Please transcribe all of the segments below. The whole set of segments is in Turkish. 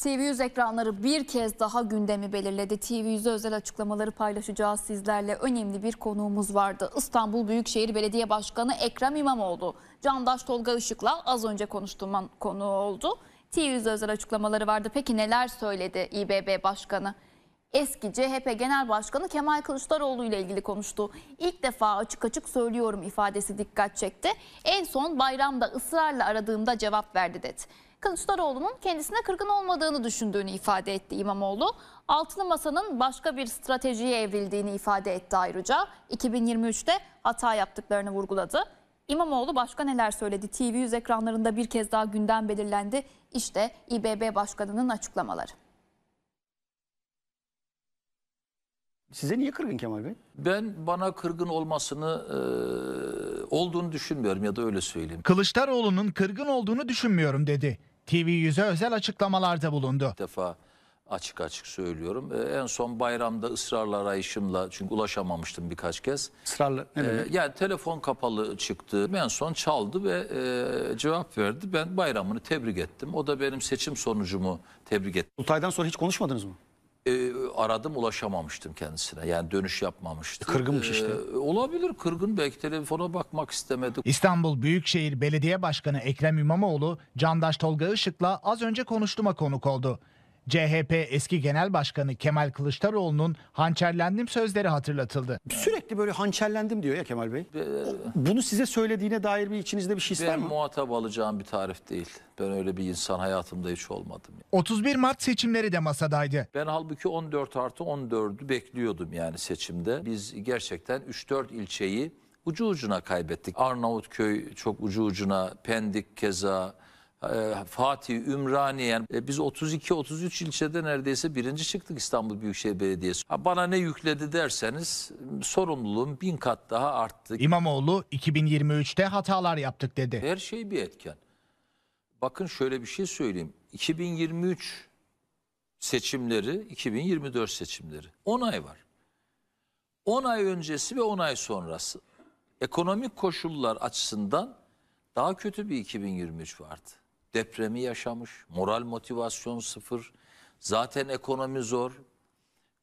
TV100 ekranları bir kez daha gündemi belirledi. TV100'e özel açıklamaları paylaşacağız sizlerle. Önemli bir konuğumuz vardı. İstanbul Büyükşehir Belediye Başkanı Ekrem İmamoğlu. Candaş Tolga Işık'la az önce konuştuğum konu oldu. TV100'e özel açıklamaları vardı. Peki neler söyledi İBB Başkanı? Eski CHP Genel Başkanı Kemal Kılıçdaroğlu ile ilgili konuştu. İlk defa açık açık söylüyorum ifadesi dikkat çekti. En son bayramda ısrarla aradığımda cevap verdi dedi. Kılıçdaroğlu'nun kendisine kırgın olmadığını düşündüğünü ifade etti İmamoğlu. Altılı Masa'nın başka bir stratejiye evrildiğini ifade etti ayrıca. 2023'te hata yaptıklarını vurguladı. İmamoğlu başka neler söyledi? TV100 ekranlarında bir kez daha gündem belirlendi. İşte İBB Başkanı'nın açıklamaları. Size niye kırgın Kemal Bey? Ben bana kırgın olmasını e, olduğunu düşünmüyorum ya da öyle söyleyeyim. Kılıçdaroğlu'nun kırgın olduğunu düşünmüyorum dedi. TV Yüze özel açıklamalarda bulundu. Bir defa açık açık söylüyorum. Ee, en son bayramda ısrarla arayışımla çünkü ulaşamamıştım birkaç kez. Israrla ne Ee, yani telefon kapalı çıktı. En son çaldı ve e, cevap verdi. Ben bayramını tebrik ettim. O da benim seçim sonucumu tebrik etti. Ulutay'dan sonra hiç konuşmadınız mı? e, aradım ulaşamamıştım kendisine. Yani dönüş yapmamıştı. Kırgınmış e, işte. E, olabilir kırgın belki telefona bakmak istemedi. İstanbul Büyükşehir Belediye Başkanı Ekrem İmamoğlu Candaş Tolga Işık'la az önce konuştuma konuk oldu. CHP eski genel başkanı Kemal Kılıçdaroğlu'nun hançerlendim sözleri hatırlatıldı. Sürekli böyle hançerlendim diyor ya Kemal Bey. Bunu size söylediğine dair bir içinizde bir şey ister ben mi? muhatap alacağım bir tarif değil. Ben öyle bir insan hayatımda hiç olmadım. 31 Mart seçimleri de masadaydı. Ben halbuki 14 artı 14'ü bekliyordum yani seçimde. Biz gerçekten 3-4 ilçeyi ucu ucuna kaybettik. Arnavutköy çok ucu ucuna, Pendik keza, ee, Fatih, Ümraniye e, biz 32-33 ilçede neredeyse birinci çıktık İstanbul Büyükşehir Belediyesi. bana ne yükledi derseniz sorumluluğum bin kat daha arttı. İmamoğlu 2023'te hatalar yaptık dedi. Her şey bir etken. Bakın şöyle bir şey söyleyeyim. 2023 seçimleri, 2024 seçimleri. 10 ay var. 10 ay öncesi ve 10 ay sonrası. Ekonomik koşullar açısından daha kötü bir 2023 vardı depremi yaşamış, moral motivasyon sıfır, zaten ekonomi zor.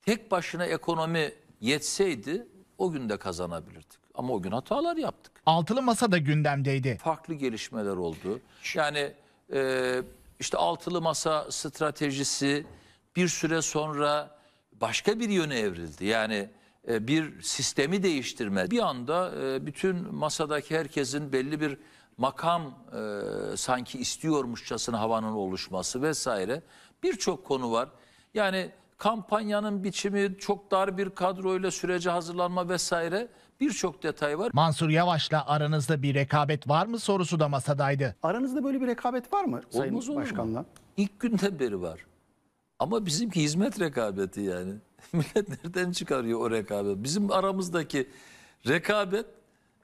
Tek başına ekonomi yetseydi o gün de kazanabilirdik. Ama o gün hatalar yaptık. Altılı Masa da gündemdeydi. Farklı gelişmeler oldu. Yani e, işte Altılı Masa stratejisi bir süre sonra başka bir yöne evrildi. Yani e, bir sistemi değiştirme. Bir anda e, bütün masadaki herkesin belli bir makam e, sanki istiyormuşçasına havanın oluşması vesaire birçok konu var. Yani kampanyanın biçimi çok dar bir kadroyla sürece hazırlanma vesaire birçok detay var. Mansur Yavaş'la aranızda bir rekabet var mı sorusu da masadaydı. Aranızda böyle bir rekabet var mı Sayın Olmaz olur mu? İlk günden beri var. Ama bizimki hizmet rekabeti yani. Millet nereden çıkarıyor o rekabet? Bizim aramızdaki rekabet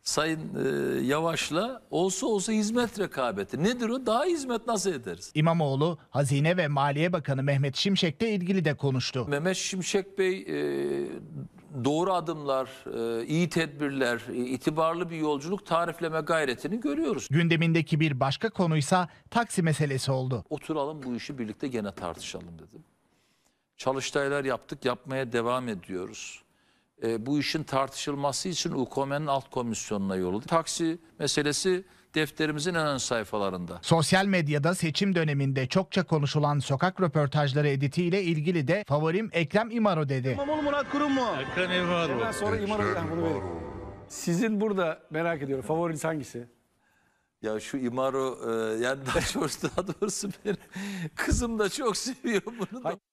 Sayın e, Yavaş'la olsa olsa hizmet rekabeti. Nedir o? Daha hizmet nasıl ederiz? İmamoğlu, Hazine ve Maliye Bakanı Mehmet Şimşek de ilgili de konuştu. Mehmet Şimşek Bey e, doğru adımlar, e, iyi tedbirler, e, itibarlı bir yolculuk tarifleme gayretini görüyoruz. Gündemindeki bir başka konuysa taksi meselesi oldu. Oturalım bu işi birlikte gene tartışalım dedim. Çalıştaylar yaptık, yapmaya devam ediyoruz e, bu işin tartışılması için UKOME'nin alt komisyonuna yolladı. Taksi meselesi defterimizin en ön sayfalarında. Sosyal medyada seçim döneminde çokça konuşulan sokak röportajları editiyle ilgili de favorim Ekrem İmaro dedi. İmamoğlu Murat Kurum mu? Ekrem İmamoğlu. Hemen sonra İmaro. Yani bunu verin. Sizin burada merak ediyorum favoriniz hangisi? Ya şu İmaro e, yani daha doğrusu, daha doğrusu benim kızım da çok seviyor bunu da.